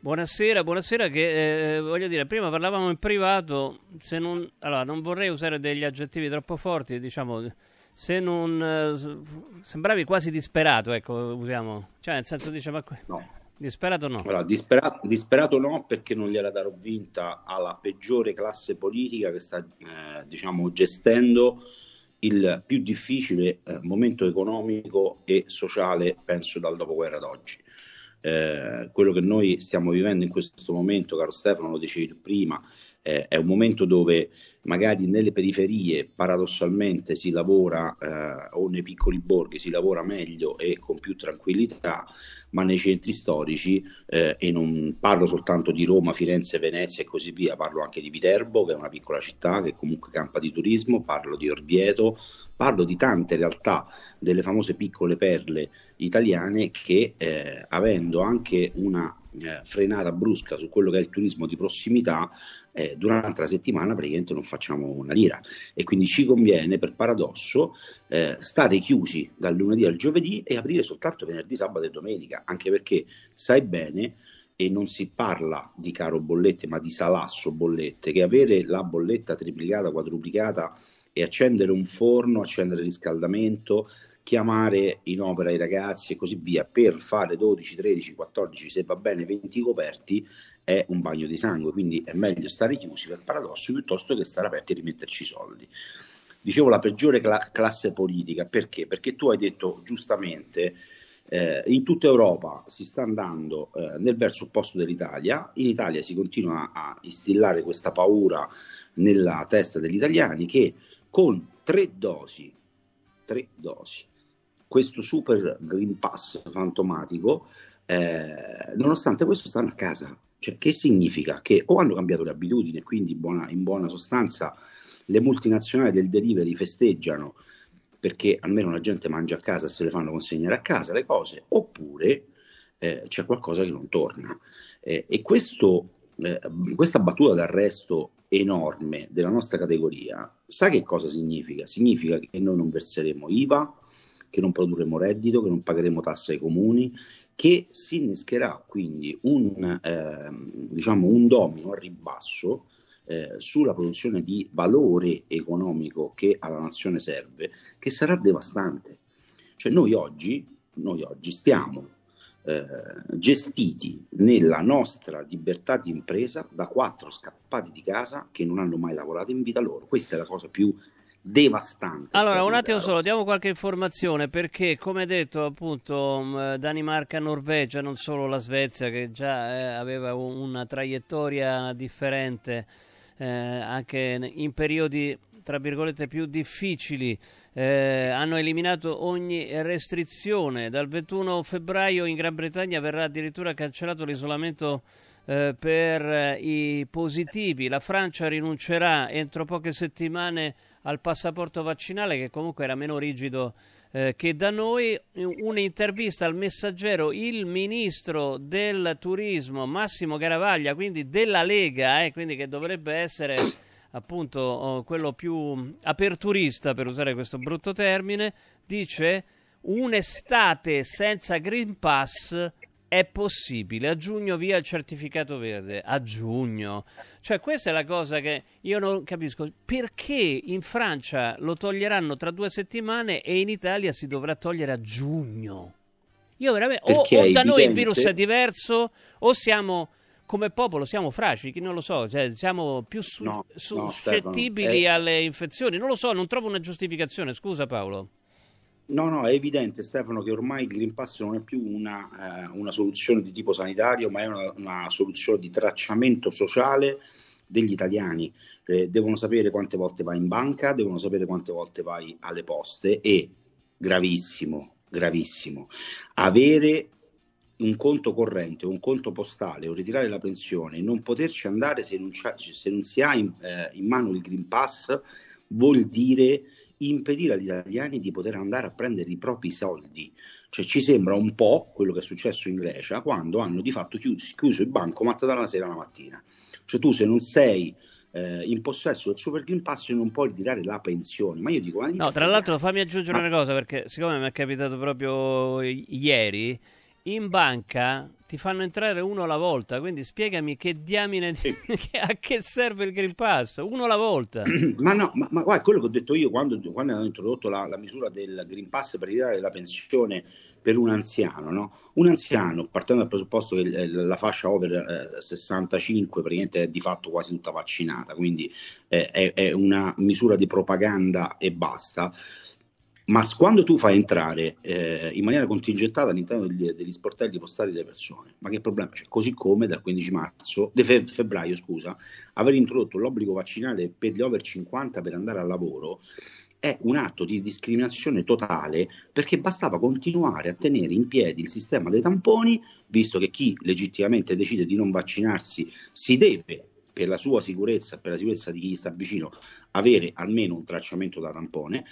Buonasera, buonasera. Che, eh, voglio dire, prima parlavamo in privato. Non, allora, non vorrei usare degli aggettivi troppo forti, diciamo. Se non. Eh, sembravi quasi disperato, ecco, usiamo. Cioè, nel senso, diceva ma. No. Disperato no. Allora, dispera- disperato no perché non gliela darò vinta alla peggiore classe politica che sta, eh, diciamo, gestendo il più difficile eh, momento economico e sociale, penso, dal dopoguerra ad oggi eh, quello che noi stiamo vivendo in questo momento, caro Stefano, lo dicevi tu prima, eh, è un momento dove magari nelle periferie paradossalmente si lavora eh, o nei piccoli borghi si lavora meglio e con più tranquillità, ma nei centri storici, eh, e non parlo soltanto di Roma, Firenze, Venezia e così via, parlo anche di Viterbo, che è una piccola città che comunque campa di turismo, parlo di Orvieto, parlo di tante realtà delle famose piccole perle italiane che eh, avendo anche una eh, frenata brusca su quello che è il turismo di prossimità, eh, durante la settimana praticamente non facciamo una lira e quindi ci conviene per paradosso eh, stare chiusi dal lunedì al giovedì e aprire soltanto venerdì, sabato e domenica, anche perché sai bene e non si parla di caro bollette ma di salasso bollette, che avere la bolletta triplicata, quadruplicata e accendere un forno, accendere il riscaldamento, chiamare in opera i ragazzi e così via per fare 12, 13, 14, se va bene 20 coperti è un bagno di sangue, quindi è meglio stare chiusi per paradosso piuttosto che stare aperti e rimetterci i soldi. Dicevo la peggiore cla- classe politica, perché? Perché tu hai detto giustamente eh, in tutta Europa si sta andando eh, nel verso opposto dell'Italia, in Italia si continua a instillare questa paura nella testa degli italiani che con tre dosi, tre dosi questo super Green Pass fantomatico, eh, nonostante questo stanno a casa. Cioè, che significa? Che o hanno cambiato le abitudini quindi buona, in buona sostanza le multinazionali del delivery festeggiano perché almeno la gente mangia a casa e se le fanno consegnare a casa le cose, oppure eh, c'è qualcosa che non torna. Eh, e questo, eh, questa battuta d'arresto enorme della nostra categoria, sa che cosa significa? Significa che noi non verseremo IVA, che non produrremo reddito, che non pagheremo tasse ai comuni, che si innescherà quindi un, eh, diciamo un domino a ribasso eh, sulla produzione di valore economico che alla nazione serve, che sarà devastante. Cioè noi oggi, noi oggi stiamo eh, gestiti nella nostra libertà di impresa da quattro scappati di casa che non hanno mai lavorato in vita loro. Questa è la cosa più devastante. Allora, un attimo solo, diamo qualche informazione perché, come detto, appunto, mm, Danimarca, Norvegia, non solo la Svezia che già eh, aveva una traiettoria differente eh, anche in periodi tra virgolette più difficili eh, hanno eliminato ogni restrizione dal 21 febbraio in Gran Bretagna verrà addirittura cancellato l'isolamento eh, per eh, i positivi la Francia rinuncerà entro poche settimane al passaporto vaccinale che comunque era meno rigido eh, che da noi. Un'intervista al messaggero, il ministro del turismo Massimo Garavaglia, quindi della Lega, eh, quindi che dovrebbe essere appunto oh, quello più aperturista, per usare questo brutto termine, dice un'estate senza Green Pass è possibile. A giugno via il certificato verde. A giugno. Cioè, questa è la cosa che io non capisco. Perché in Francia lo toglieranno tra due settimane e in Italia si dovrà togliere a giugno? Io veramente... O, o, da evidente. noi il virus è diverso o siamo... Come popolo siamo fragili, non lo so, cioè, siamo più su- no, suscettibili no, Stefano, è... alle infezioni. Non lo so, non trovo una giustificazione. Scusa Paolo. No, no, è evidente Stefano che ormai il Green Pass non è più una, eh, una soluzione di tipo sanitario, ma è una, una soluzione di tracciamento sociale degli italiani. Eh, devono sapere quante volte vai in banca, devono sapere quante volte vai alle poste e, gravissimo, gravissimo, avere un conto corrente, un conto postale o ritirare la pensione e non poterci andare se non, se non si ha in, eh, in mano il Green Pass vuol dire impedire agli italiani di poter andare a prendere i propri soldi. Cioè ci sembra un po' quello che è successo in Grecia quando hanno di fatto chiuso, chiuso il bancomat dalla sera alla mattina. Cioè tu se non sei eh, in possesso del Super Green Pass non puoi ritirare la pensione. Ma io dico... Ma no, tra l'altro fammi aggiungere ma... Ah. una cosa perché siccome mi è capitato proprio i- ieri in banca ti fanno entrare uno alla volta, quindi spiegami che diamine, di... a che serve il Green Pass, uno alla volta. Ma no, ma, ma guarda, quello che ho detto io quando, quando hanno introdotto la, la, misura del Green Pass per ridare la pensione per un anziano, no? un anziano, partendo dal presupposto che la fascia over eh, 65 praticamente è di fatto quasi tutta vaccinata, quindi eh, è, è una misura di propaganda e basta ma quando tu fai entrare eh, in maniera contingentata all'interno degli, degli, sportelli postali delle persone, ma che problema c'è? Così come dal 15 marzo, de fe, febbraio, scusa, aver introdotto l'obbligo vaccinale per gli over 50 per andare al lavoro è un atto di discriminazione totale perché bastava continuare a tenere in piedi il sistema dei tamponi, visto che chi legittimamente decide di non vaccinarsi si deve per la sua sicurezza e per la sicurezza di chi gli sta vicino avere almeno un tracciamento da tampone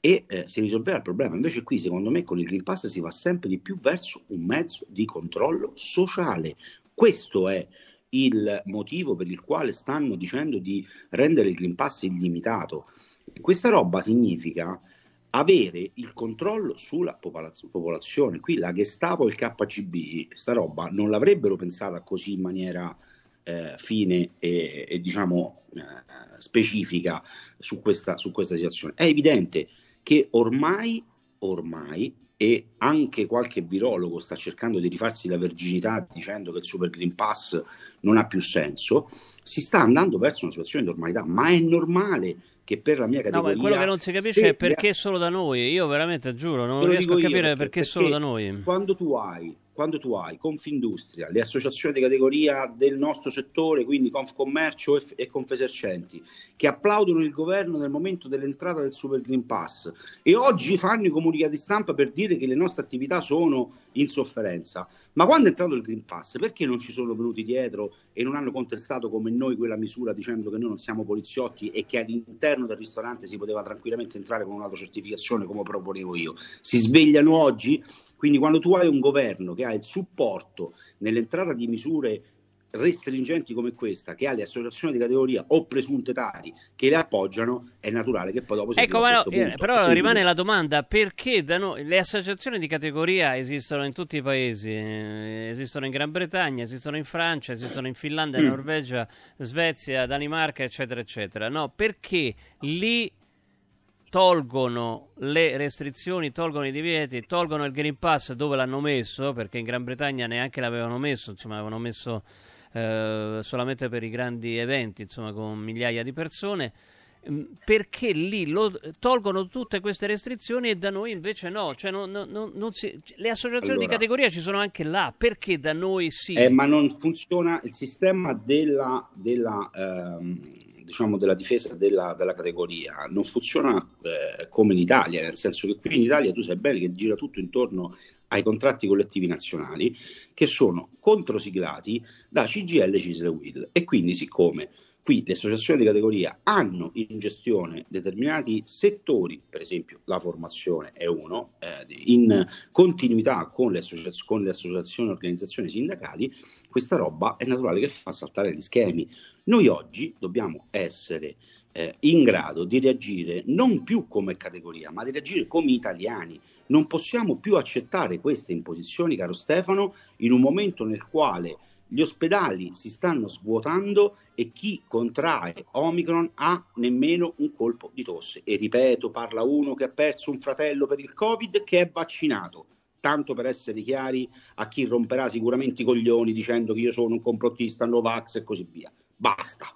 e eh, si risolverà il problema. Invece qui, secondo me, con il Green Pass si va sempre di più verso un mezzo di controllo sociale. Questo è il motivo per il quale stanno dicendo di rendere il Green Pass illimitato. Questa roba significa avere il controllo sulla popolaz- popolazione. Qui la Gestapo e il KCB, sta roba, non l'avrebbero pensata così in maniera eh, fine e, e diciamo eh, specifica su questa, su questa situazione. È evidente che ormai, ormai, e anche qualche virologo sta cercando di rifarsi la verginità dicendo che il Super Green Pass non ha più senso, si sta andando verso una situazione di normalità, ma è normale che per la mia categoria... No, quello che non si capisce è perché solo da noi, io veramente giuro, non riesco a capire perché, perché solo da noi. Quando tu hai quando tu hai Confindustria, le associazioni di categoria del nostro settore, quindi Confcommercio e, e Confesercenti, che applaudono il governo nel momento dell'entrata del Super Green Pass e oggi fanno i comunicati stampa per dire che le nostre attività sono in sofferenza. Ma quando è entrato il Green Pass, perché non ci sono venuti dietro e non hanno contestato come noi quella misura dicendo che noi non siamo poliziotti e che all'interno del ristorante si poteva tranquillamente entrare con un'autocertificazione come proponevo io? Si svegliano oggi quindi quando tu hai un governo che ha il supporto nell'entrata di misure restringenti come questa, che ha le associazioni di categoria o presunte tali che le appoggiano, è naturale che poi dopo si Ecco, ma eh, però rimane la domanda: perché noi, le associazioni di categoria esistono in tutti i paesi? Eh, esistono in Gran Bretagna, esistono in Francia, esistono in Finlandia, mm. Norvegia, Svezia, Danimarca, eccetera, eccetera. No, perché lì tolgono le restrizioni, tolgono i divieti, tolgono il Green Pass dove l'hanno messo, perché in Gran Bretagna neanche l'avevano messo, insomma, avevano messo eh, solamente per i grandi eventi, insomma, con migliaia di persone. Mm, perché lì lo, tolgono tutte queste restrizioni e da noi invece no? Cioè non, non, non si, cioè, le associazioni allora, di categoria ci sono anche là, perché da noi sì? Eh, ma non funziona il sistema della, della ehm diciamo, della difesa della, della, categoria non funziona eh, come in Italia, nel senso che qui in Italia tu sai bene che gira tutto intorno ai contratti collettivi nazionali che sono controsiglati da CGL e Will e quindi siccome Qui le associazioni di categoria hanno in gestione determinati settori, per esempio la formazione è uno, eh, in continuità con le, associaz- con le associazioni e organizzazioni sindacali, questa roba è naturale che fa saltare gli schemi. Noi oggi dobbiamo essere eh, in grado di reagire non più come categoria, ma di reagire come italiani. Non possiamo più accettare queste imposizioni, caro Stefano, in un momento nel quale gli ospedali si stanno svuotando e chi contrae Omicron ha nemmeno un colpo di tosse. E ripeto, parla uno che ha perso un fratello per il Covid che è vaccinato. Tanto per essere chiari a chi romperà sicuramente i coglioni dicendo che io sono un complottista, Novax e così via. Basta.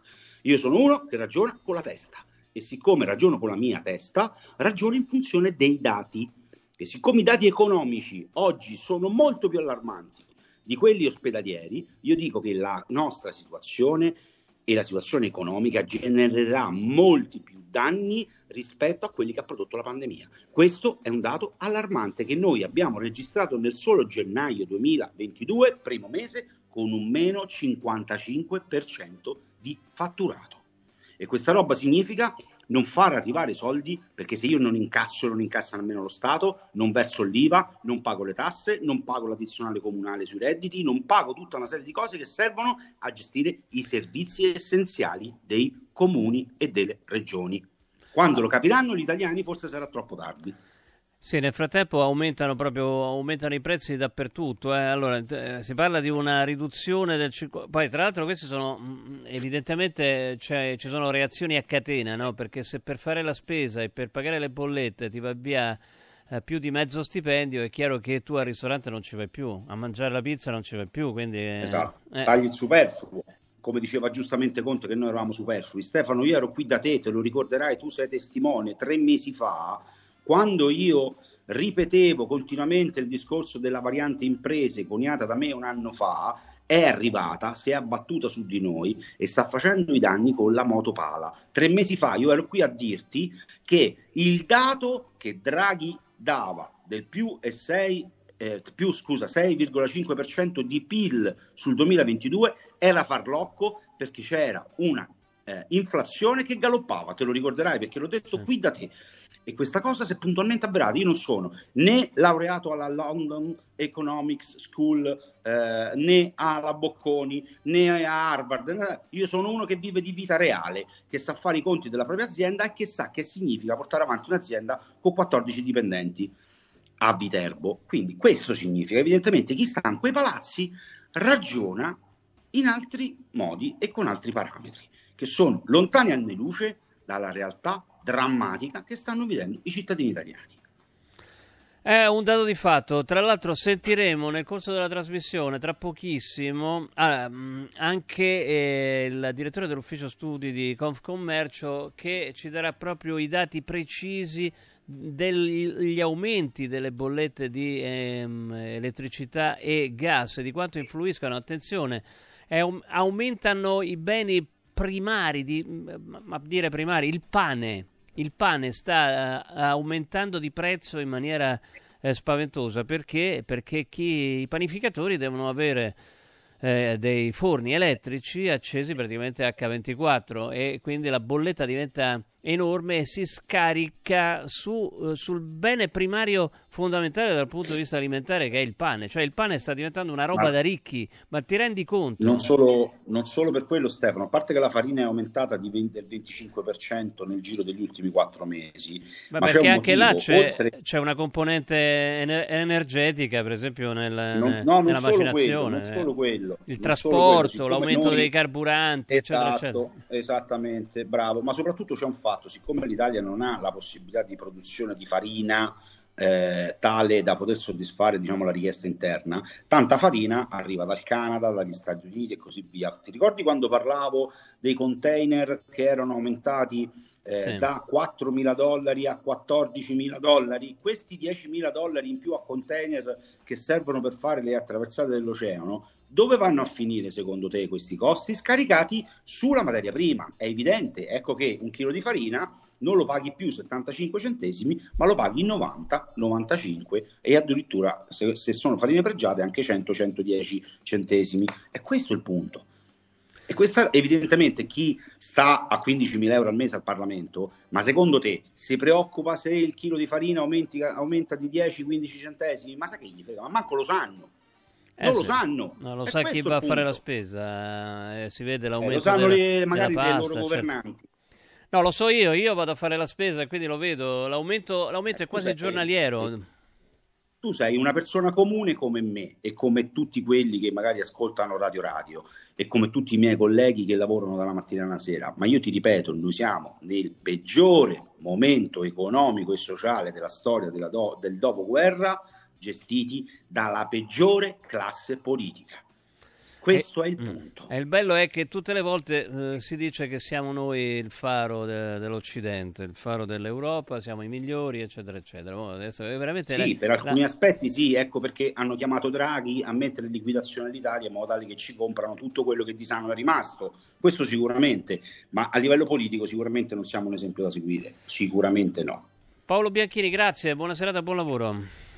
Io sono uno che ragiona con la testa e siccome ragiono con la mia testa, ragiono in funzione dei dati. E siccome i dati economici oggi sono molto più allarmanti di quelli ospedalieri, io dico che la nostra situazione e la situazione economica genererà molti più danni rispetto a quelli che ha prodotto la pandemia. Questo è un dato allarmante che noi abbiamo registrato nel solo gennaio 2022, primo mese, con un meno 55% di fatturato. E questa roba significa non far arrivare soldi perché se io non incasso non incassa nemmeno lo Stato, non verso l'IVA, non pago le tasse, non pago l'addizionale comunale sui redditi, non pago tutta una serie di cose che servono a gestire i servizi essenziali dei comuni e delle regioni. Quando lo capiranno gli italiani forse sarà troppo tardi. Sì, nel frattempo aumentano, proprio, aumentano i prezzi dappertutto. Eh. Allora, eh, si parla di una riduzione del 50%. Poi, tra l'altro, queste sono mm, mm, evidentemente cioè, ci sono reazioni a catena, no? Perché se per fare la spesa e per pagare le bollette ti va via eh, più di mezzo stipendio, è chiaro che tu al ristorante non ci vai più, a mangiare la pizza non ci vai più. Quindi, eh, esatto, eh. tagli il superfluo come diceva giustamente Conte, che noi eravamo superflui. Stefano, io ero qui da te, te lo ricorderai, tu sei testimone, tre mesi fa quando io ripetevo continuamente il discorso della variante imprese coniata da me un anno fa, è arrivata, si è abbattuta su di noi e sta facendo i danni con la motopala. Tre mesi fa io ero qui a dirti che il dato che Draghi dava del più e 6 eh, più scusa 6,5% di PIL sul 2022 era farlocco perché c'era una eh, inflazione che galoppava, te lo ricorderai perché l'ho detto sì. qui da te. E questa cosa si è puntualmente avverata. Io non sono né laureato alla London Economics School, eh, né alla Bocconi, né a Harvard. Io sono uno che vive di vita reale, che sa fare i conti della propria azienda e che sa che significa portare avanti un'azienda con 14 dipendenti a Viterbo. Quindi questo significa, evidentemente, chi sta in quei palazzi ragiona in altri modi e con altri parametri, che sono lontani anni luce dalla realtà drammatica che stanno vivendo i cittadini italiani. È un dato di fatto, tra l'altro sentiremo nel corso della trasmissione tra pochissimo ah, mm, anche eh, il direttore dell'ufficio studi di Confcommercio che ci darà proprio i dati precisi degli aumenti delle bollette di ehm, elettricità e gas di quanto influiscano, attenzione, um, aumentano i beni primari, di, ma dire primari, il pane. Il pane sta uh, aumentando di prezzo in maniera uh, spaventosa perché, perché chi, i panificatori devono avere eh, dei forni elettrici accesi praticamente H24 e quindi la bolletta diventa enorme si scarica su, eh, sul bene primario fondamentale dal punto di vista alimentare che è il pane, cioè il pane sta diventando una roba ma, da ricchi, ma ti rendi conto? Non solo, non solo, per quello Stefano, a parte che la farina è aumentata 20, del 25% nel giro degli ultimi 4 mesi, ma, ma perché anche motivo, là c'è, oltre... c'è, una componente energetica per esempio nel, non, no, nella macinazione, quello, eh. quello, il trasporto, quello, l'aumento noi... dei carburanti, esatto, eccetera, eccetera. Esattamente, bravo, ma soprattutto c'è un fatto fatto, siccome l'Italia non ha la possibilità di produzione di farina eh, tale da poter soddisfare diciamo, la richiesta interna, tanta farina arriva dal Canada, dagli Stati Uniti e così via. Ti ricordi quando parlavo dei container che erano aumentati eh, sì. da 4.000 dollari a 14.000 dollari? Questi 10.000 dollari in più a container che servono per fare le attraversate dell'oceano dove vanno a finire secondo te questi costi? Scaricati sulla materia prima. È evidente, ecco che un chilo di farina non lo paghi più 75 centesimi, ma lo paghi 90, 95 e addirittura se, se sono farine pregiate anche 100, 110 centesimi. E questo è il punto. E questa evidentemente chi sta a 15.000 euro al mese al Parlamento, ma secondo te si preoccupa se il chilo di farina aumenti, aumenta di 10-15 centesimi? Ma sa che gli frega? Ma manco lo sanno. Eh non sì. lo sanno. Non lo è sa chi va a fare la spesa, eh, si vede l'aumento eh, lo sanno della, le, magari della pasta, loro certo. No, lo so io, io vado a fare la spesa, quindi lo vedo, l'aumento, l'aumento è eh, quasi sei, giornaliero. Tu sei una persona comune come me e come tutti quelli che magari ascoltano Radio Radio e come tutti i miei colleghi che lavorano dalla mattina alla sera, ma io ti ripeto, noi siamo nel peggiore momento economico e sociale della storia della do, del dopoguerra gestiti dalla peggiore classe politica. Questo è il eh, mm. punto. E il bello è che tutte le volte eh, si dice che siamo noi il faro de- dell'Occidente, il faro dell'Europa, siamo i migliori, eccetera, eccetera. Oh, adesso è veramente sì, la, per alcuni la... aspetti sì, ecco perché hanno chiamato Draghi a mettere in liquidazione l'Italia in modo tale che ci comprano tutto quello che di sano è rimasto. Questo sicuramente, ma a livello politico sicuramente non siamo un esempio da seguire, sicuramente no. Paolo Bianchini, grazie, buona serata, buon lavoro.